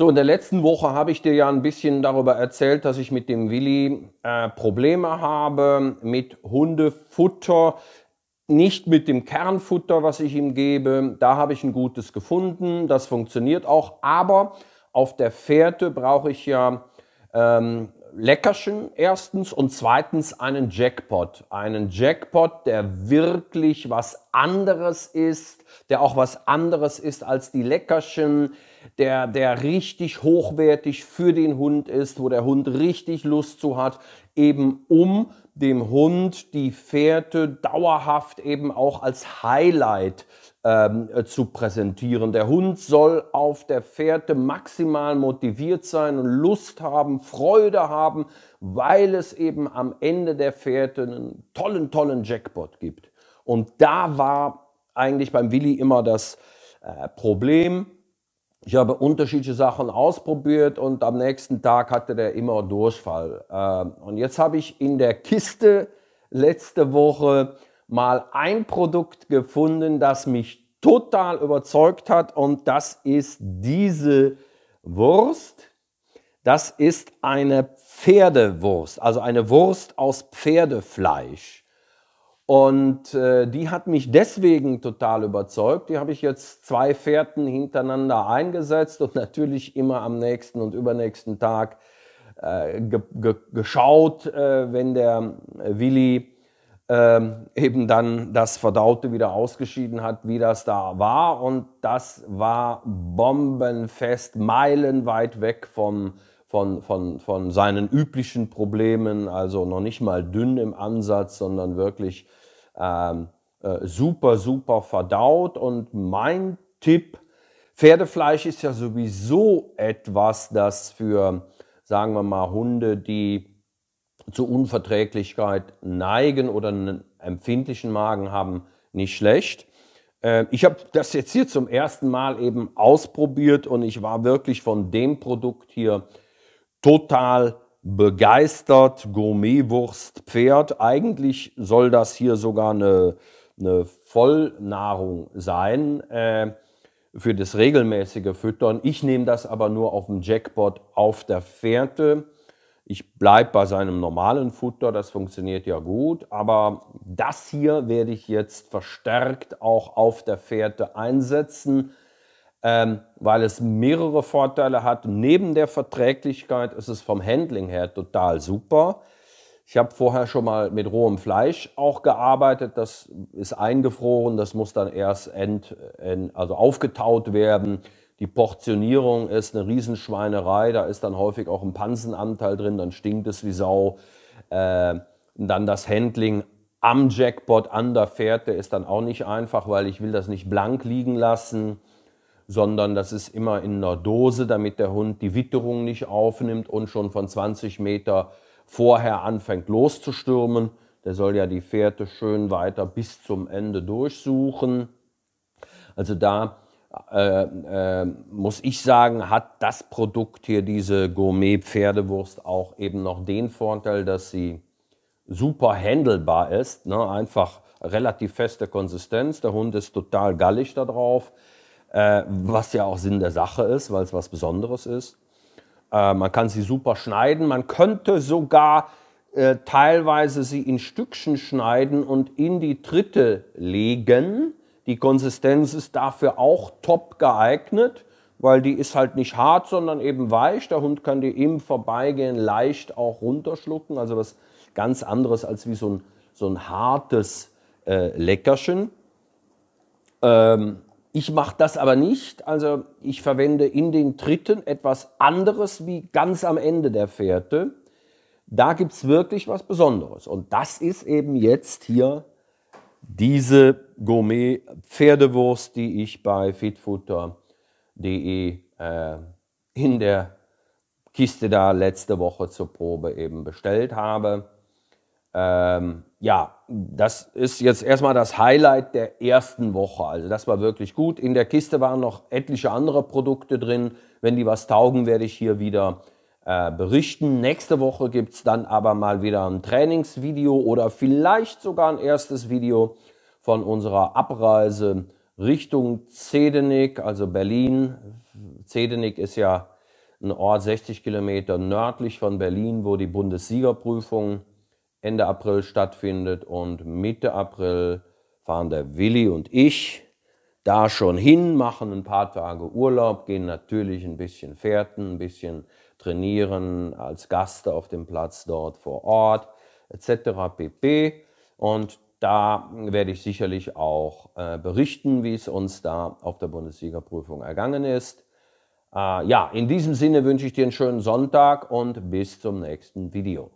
So, in der letzten Woche habe ich dir ja ein bisschen darüber erzählt, dass ich mit dem Willi äh, Probleme habe mit Hundefutter. Nicht mit dem Kernfutter, was ich ihm gebe. Da habe ich ein gutes gefunden. Das funktioniert auch. Aber auf der Fährte brauche ich ja ähm, Leckerchen erstens und zweitens einen Jackpot. Einen Jackpot, der wirklich was anderes ist, der auch was anderes ist als die Leckerchen, der, der richtig hochwertig für den Hund ist, wo der Hund richtig Lust zu hat, eben um dem Hund die Fährte dauerhaft eben auch als Highlight ähm, äh, zu präsentieren. Der Hund soll auf der Fährte maximal motiviert sein und Lust haben, Freude haben, weil es eben am Ende der Fährte einen tollen, tollen Jackpot gibt. Und da war eigentlich beim Willi immer das äh, Problem, ich habe unterschiedliche Sachen ausprobiert und am nächsten Tag hatte der immer Durchfall. Äh, und jetzt habe ich in der Kiste letzte Woche mal ein Produkt gefunden, das mich total überzeugt hat und das ist diese Wurst. Das ist eine Pferdewurst, also eine Wurst aus Pferdefleisch. Und äh, die hat mich deswegen total überzeugt. Die habe ich jetzt zwei Fährten hintereinander eingesetzt und natürlich immer am nächsten und übernächsten Tag äh, ge ge geschaut, äh, wenn der äh, Willi ähm, eben dann das Verdaute wieder ausgeschieden hat, wie das da war. Und das war bombenfest, meilenweit weg vom, von, von, von seinen üblichen Problemen. Also noch nicht mal dünn im Ansatz, sondern wirklich ähm, äh, super, super verdaut. Und mein Tipp, Pferdefleisch ist ja sowieso etwas, das für, sagen wir mal, Hunde, die zu Unverträglichkeit neigen oder einen empfindlichen Magen haben, nicht schlecht. Äh, ich habe das jetzt hier zum ersten Mal eben ausprobiert und ich war wirklich von dem Produkt hier total begeistert Gourmetwurstpferd. Eigentlich soll das hier sogar eine, eine Vollnahrung sein äh, für das regelmäßige Füttern. Ich nehme das aber nur auf dem Jackpot auf der Fährte. Ich bleibe bei seinem normalen Futter, das funktioniert ja gut, aber das hier werde ich jetzt verstärkt auch auf der Fährte einsetzen ähm, weil es mehrere Vorteile hat. Neben der Verträglichkeit ist es vom Handling her total super. Ich habe vorher schon mal mit rohem Fleisch auch gearbeitet. Das ist eingefroren, das muss dann erst end, end, also aufgetaut werden. Die Portionierung ist eine Riesenschweinerei. Da ist dann häufig auch ein Pansenanteil drin, dann stinkt es wie Sau. Äh, dann das Handling am Jackpot an der Fährte ist dann auch nicht einfach, weil ich will das nicht blank liegen lassen sondern das ist immer in einer Dose, damit der Hund die Witterung nicht aufnimmt und schon von 20 Meter vorher anfängt loszustürmen. Der soll ja die Fährte schön weiter bis zum Ende durchsuchen. Also da äh, äh, muss ich sagen, hat das Produkt hier, diese Gourmet-Pferdewurst, auch eben noch den Vorteil, dass sie super handelbar ist. Ne? Einfach relativ feste Konsistenz. Der Hund ist total gallig da drauf äh, was ja auch Sinn der Sache ist, weil es was Besonderes ist. Äh, man kann sie super schneiden, man könnte sogar äh, teilweise sie in Stückchen schneiden und in die Tritte legen. Die Konsistenz ist dafür auch top geeignet, weil die ist halt nicht hart, sondern eben weich. Der Hund kann die im Vorbeigehen leicht auch runterschlucken, also was ganz anderes als wie so ein, so ein hartes äh, Leckerchen. Ähm, ich mache das aber nicht. Also ich verwende in den dritten etwas anderes wie ganz am Ende der Fährte. Da gibt es wirklich was Besonderes. Und das ist eben jetzt hier diese Gourmet-Pferdewurst, die ich bei fitfutter.de äh, in der Kiste da letzte Woche zur Probe eben bestellt habe. Ähm, ja, das ist jetzt erstmal das Highlight der ersten Woche. Also das war wirklich gut. In der Kiste waren noch etliche andere Produkte drin. Wenn die was taugen, werde ich hier wieder äh, berichten. Nächste Woche gibt es dann aber mal wieder ein Trainingsvideo oder vielleicht sogar ein erstes Video von unserer Abreise Richtung Zedenik, also Berlin. Zedenik ist ja ein Ort 60 Kilometer nördlich von Berlin, wo die Bundessiegerprüfung Ende April stattfindet und Mitte April fahren der Willi und ich da schon hin, machen ein paar Tage Urlaub, gehen natürlich ein bisschen Fährten, ein bisschen trainieren als Gaste auf dem Platz dort vor Ort etc. pp. Und da werde ich sicherlich auch äh, berichten, wie es uns da auf der Bundesliga-Prüfung ergangen ist. Äh, ja, in diesem Sinne wünsche ich dir einen schönen Sonntag und bis zum nächsten Video.